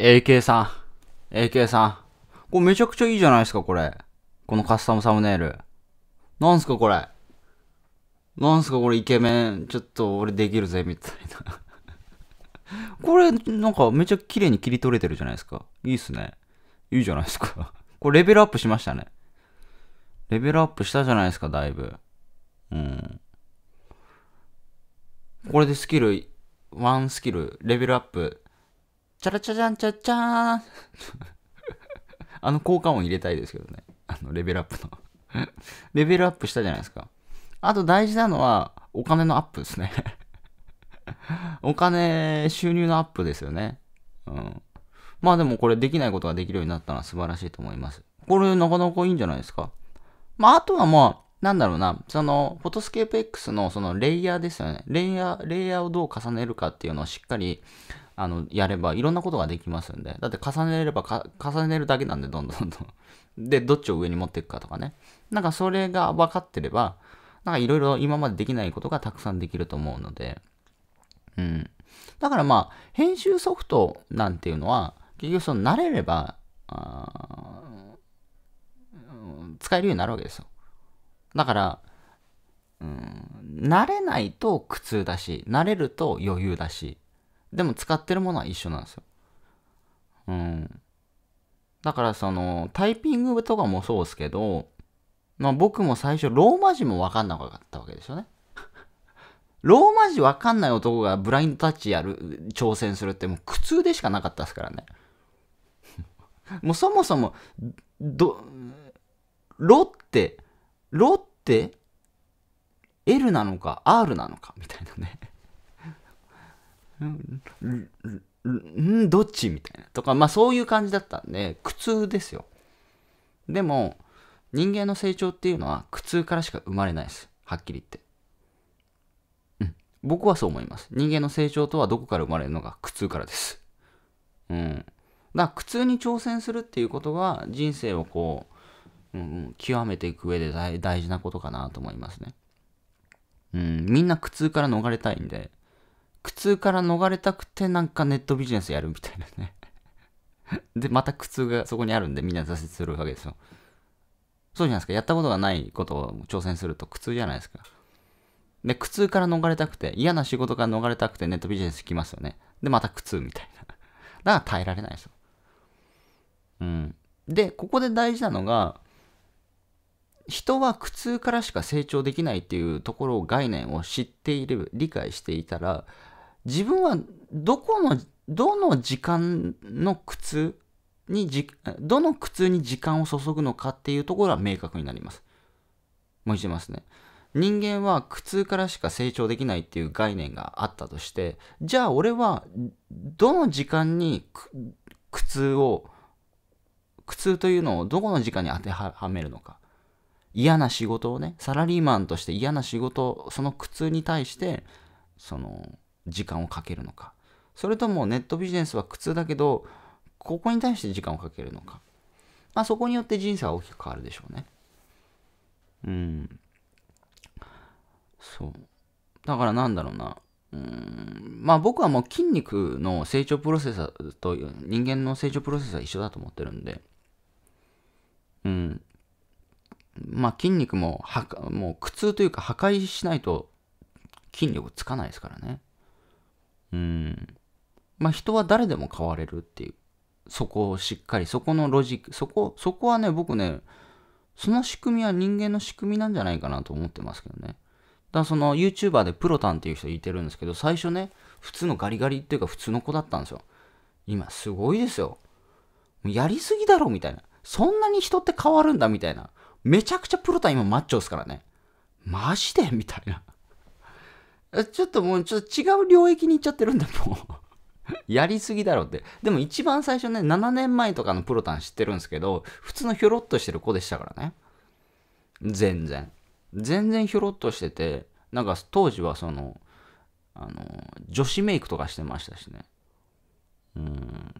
AK さん。AK さん。これめちゃくちゃいいじゃないですか、これ。このカスタムサムネイル。なんすか、これ。なんすか、これイケメン。ちょっと俺できるぜ、みたいな これ、なんかめちゃ綺麗に切り取れてるじゃないですか。いいっすね。いいじゃないですか これレベルアップしましたね。レベルアップしたじゃないですか、だいぶ。うん。これでスキル、ワンスキル、レベルアップチャラチャチャンチャチャーン あの効果音入れたいですけどね。あの、レベルアップの レベルアップしたじゃないですか。あと大事なのは、お金のアップですね お金、収入のアップですよね。うん。まあでもこれできないことができるようになったのは素晴らしいと思います。これなかなかいいんじゃないですか。まああとはまあ、なんだろうな、その、フォトスケープ X のそのレイヤーですよね。レイヤー、レイヤーをどう重ねるかっていうのをしっかり、あの、やればいろんなことができますんで。だって重ねれば重ねるだけなんで、どんどんどんどん。で、どっちを上に持っていくかとかね。なんかそれが分かってれば、なんかいろいろ今までできないことがたくさんできると思うので。うん。だからまあ、編集ソフトなんていうのは、結局その慣れれば、使えるようになるわけですよ。だから、うん、慣れないと苦痛だし、慣れると余裕だし、でも使ってるものは一緒なんですよ。うん。だからそのタイピングとかもそうですけど、まあ、僕も最初ローマ字も分かんなかったわけですよね。ローマ字分かんない男がブラインドタッチやる、挑戦するってもう苦痛でしかなかったですからね。もうそもそも、ど、ロって、ロって L なのか R なのかみたいなね。んどっちみたいな。とか、まあそういう感じだったんで、苦痛ですよ。でも、人間の成長っていうのは苦痛からしか生まれないです。はっきり言って。うん。僕はそう思います。人間の成長とはどこから生まれるのか苦痛からです。うん。だから苦痛に挑戦するっていうことが人生をこう、うん、極めていく上で大事なことかなと思いますね。うん。みんな苦痛から逃れたいんで、苦痛から逃れたくてなんかネットビジネスやるみたいなね で、また苦痛がそこにあるんでみんな挫折するわけですよ。そうじゃないですか。やったことがないことを挑戦すると苦痛じゃないですか。で、苦痛から逃れたくて、嫌な仕事から逃れたくてネットビジネス来ますよね。で、また苦痛みたいな。だから耐えられないですよ。うん。で、ここで大事なのが、人は苦痛からしか成長できないっていうところを概念を知っている、理解していたら、自分はどこの、どの時間の苦痛にじ、どの苦痛に時間を注ぐのかっていうところは明確になります。もう一度ますね。人間は苦痛からしか成長できないっていう概念があったとして、じゃあ俺はどの時間に苦痛を、苦痛というのをどこの時間に当てはめるのか。嫌な仕事をね、サラリーマンとして嫌な仕事、その苦痛に対して、その、時間をかけるのかそれともネットビジネスは苦痛だけどここに対して時間をかけるのか、まあ、そこによって人生は大きく変わるでしょうねうんそうだからなんだろうなうんまあ僕はもう筋肉の成長プロセスと人間の成長プロセスは一緒だと思ってるんでうんまあ筋肉もはもう苦痛というか破壊しないと筋力つかないですからねうん。まあ人は誰でも変われるっていう。そこをしっかり、そこのロジック、そこ、そこはね、僕ね、その仕組みは人間の仕組みなんじゃないかなと思ってますけどね。だからその YouTuber でプロタンっていう人いてるんですけど、最初ね、普通のガリガリっていうか普通の子だったんですよ。今すごいですよ。やりすぎだろみたいな。そんなに人って変わるんだみたいな。めちゃくちゃプロタン今マッチョですからね。マジでみたいな。ちょっともうちょっと違う領域に行っちゃってるんだもん やりすぎだろって。でも一番最初ね、7年前とかのプロタン知ってるんですけど、普通のひょろっとしてる子でしたからね。全然。全然ひょろっとしてて、なんか当時はその、あの、女子メイクとかしてましたしね。うん。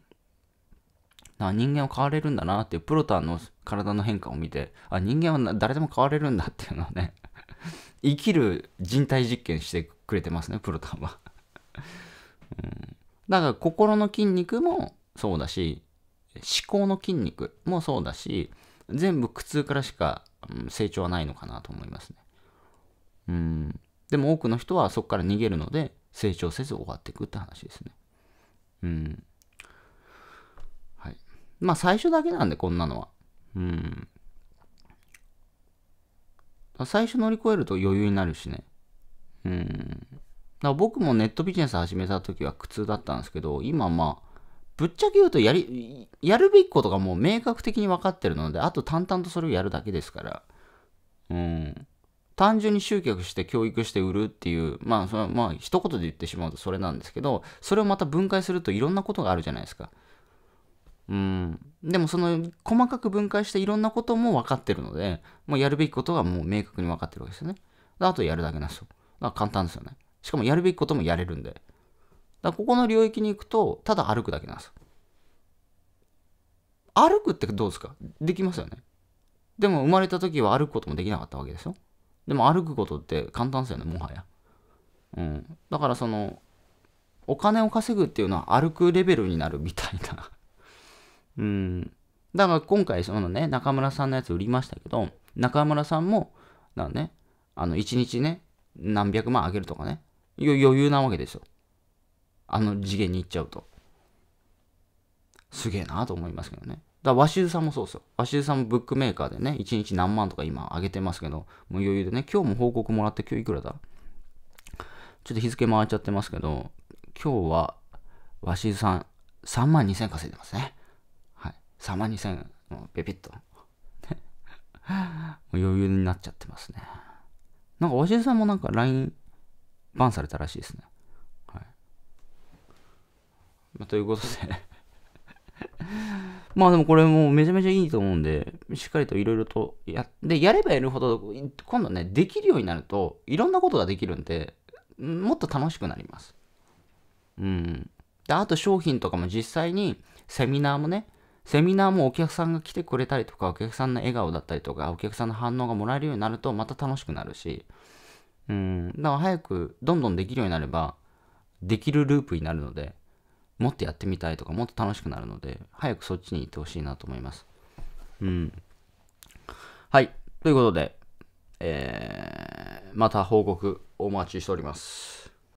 な人間は変われるんだなっていうプロタンの体の変化を見て、あ、人間は誰でも変われるんだっていうのをね、生きる人体実験していくくれてますね、プロタンは。うん、だから心の筋肉もそうだし、思考の筋肉もそうだし、全部苦痛からしか、成長はないのかなと思いますね。うん。でも多くの人はそこから逃げるので、成長せず終わっていくって話ですね。うん。はい。まあ最初だけなんで、こんなのは。うん。最初乗り越えると余裕になるしね。うん。だから僕もネットビジネス始めた時は苦痛だったんですけど、今まあ、ぶっちゃけ言うとやり、やるべきことがもう明確的に分かってるので、あと淡々とそれをやるだけですから、うん。単純に集客して教育して売るっていう、まあ、それはまあ、一言で言ってしまうとそれなんですけど、それをまた分解するといろんなことがあるじゃないですか。うん。でもその、細かく分解していろんなことも分かってるので、もうやるべきことがもう明確に分かってるわけですよね。あとやるだけなんですよ。だから簡単ですよね。しかもやるべきこともやれるんで。だここの領域に行くと、ただ歩くだけなんです。歩くってどうですかできますよね。でも生まれた時は歩くこともできなかったわけですよ。でも歩くことって簡単ですよね、もはや。うん。だからその、お金を稼ぐっていうのは歩くレベルになるみたいな うん。だから今回そのね、中村さんのやつ売りましたけど、中村さんも、だね、あの、一日ね、何百万あげるとかね。余裕なわけですよ。あの次元に行っちゃうと。すげえなと思いますけどね。だから鷲津さんもそうですよ。鷲津さんもブックメーカーでね、1日何万とか今上げてますけど、もう余裕でね、今日も報告もらって今日いくらだちょっと日付回っちゃってますけど、今日は鷲津さん3万2000稼いでますね。はい。3万2000、もうペピッと。余裕になっちゃってますね。なんか、鷲江さんもなんか LINE バンされたらしいですね。はい。まあ、ということで まあでもこれもうめちゃめちゃいいと思うんで、しっかりといろいろとやって、やればやるほど、今度ね、できるようになると、いろんなことができるんで、もっと楽しくなります。うん。で、あと商品とかも実際に、セミナーもね、セミナーもお客さんが来てくれたりとか、お客さんの笑顔だったりとか、お客さんの反応がもらえるようになると、また楽しくなるし、うん、だから早くどんどんできるようになれば、できるループになるので、もっとやってみたいとか、もっと楽しくなるので、早くそっちに行ってほしいなと思います。うん。はい。ということで、えー、また報告お待ちしております。